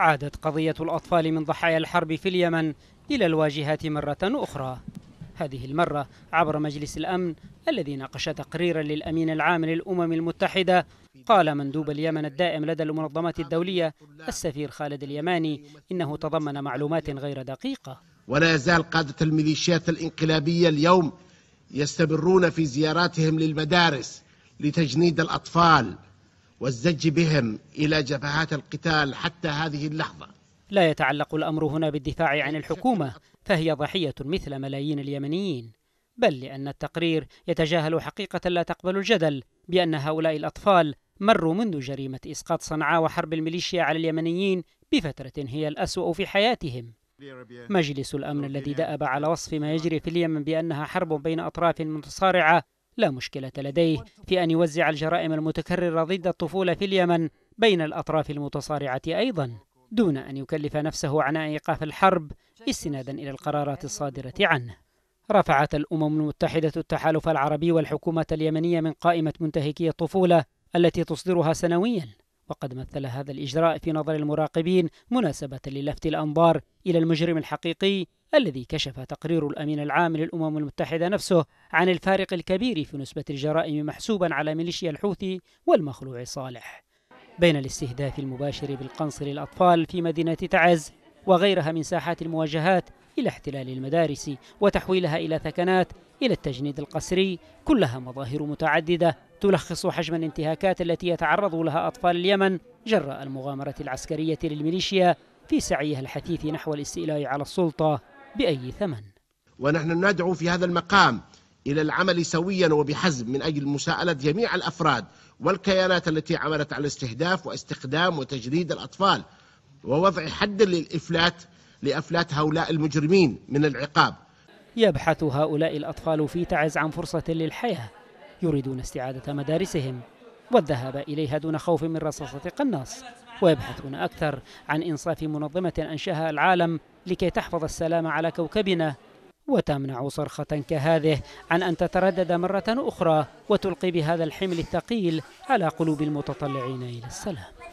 عادت قضية الأطفال من ضحايا الحرب في اليمن إلى الواجهات مرة أخرى هذه المرة عبر مجلس الأمن الذي ناقش تقريرا للأمين العام للأمم المتحدة قال مندوب اليمن الدائم لدى المنظمات الدولية السفير خالد اليماني إنه تضمن معلومات غير دقيقة ولا يزال قادة الميليشيات الإنقلابية اليوم يستمرون في زياراتهم للمدارس لتجنيد الأطفال والزج بهم إلى جبهات القتال حتى هذه اللحظة لا يتعلق الأمر هنا بالدفاع عن الحكومة فهي ضحية مثل ملايين اليمنيين بل لأن التقرير يتجاهل حقيقة لا تقبل الجدل بأن هؤلاء الأطفال مروا منذ جريمة إسقاط صنعاء وحرب الميليشيا على اليمنيين بفترة هي الأسوأ في حياتهم مجلس الأمن الذي دأب على وصف ما يجري في اليمن بأنها حرب بين أطراف متصارعة لا مشكلة لديه في أن يوزع الجرائم المتكررة ضد الطفولة في اليمن بين الأطراف المتصارعة أيضا دون أن يكلف نفسه عناء إيقاف الحرب استنادا إلى القرارات الصادرة عنه رفعت الأمم المتحدة التحالف العربي والحكومة اليمنية من قائمة منتهكي الطفولة التي تصدرها سنويا وقد مثل هذا الإجراء في نظر المراقبين مناسبة للفت الأنظار إلى المجرم الحقيقي الذي كشف تقرير الأمين العام للأمم المتحدة نفسه عن الفارق الكبير في نسبة الجرائم محسوبا على ميليشيا الحوثي والمخلوع صالح بين الاستهداف المباشر بالقنص للأطفال في مدينة تعز وغيرها من ساحات المواجهات إلى احتلال المدارس وتحويلها إلى ثكنات إلى التجنيد القسري كلها مظاهر متعددة تلخص حجم الانتهاكات التي يتعرض لها أطفال اليمن جراء المغامرة العسكرية للميليشيا في سعيها الحثيث نحو الاستيلاء على السلطة بأي ثمن ونحن ندعو في هذا المقام إلى العمل سويا وبحزم من أجل مساءلة جميع الأفراد والكيانات التي عملت على استهداف واستخدام وتجريد الأطفال ووضع حد للإفلات لأفلات هؤلاء المجرمين من العقاب يبحث هؤلاء الأطفال في تعز عن فرصة للحياة يريدون استعادة مدارسهم والذهاب إليها دون خوف من رصاصة قناص ويبحثون أكثر عن إنصاف منظمة أنشأها العالم لكي تحفظ السلام على كوكبنا وتمنع صرخة كهذه عن أن تتردد مرة أخرى وتلقي بهذا الحمل الثقيل على قلوب المتطلعين إلى السلام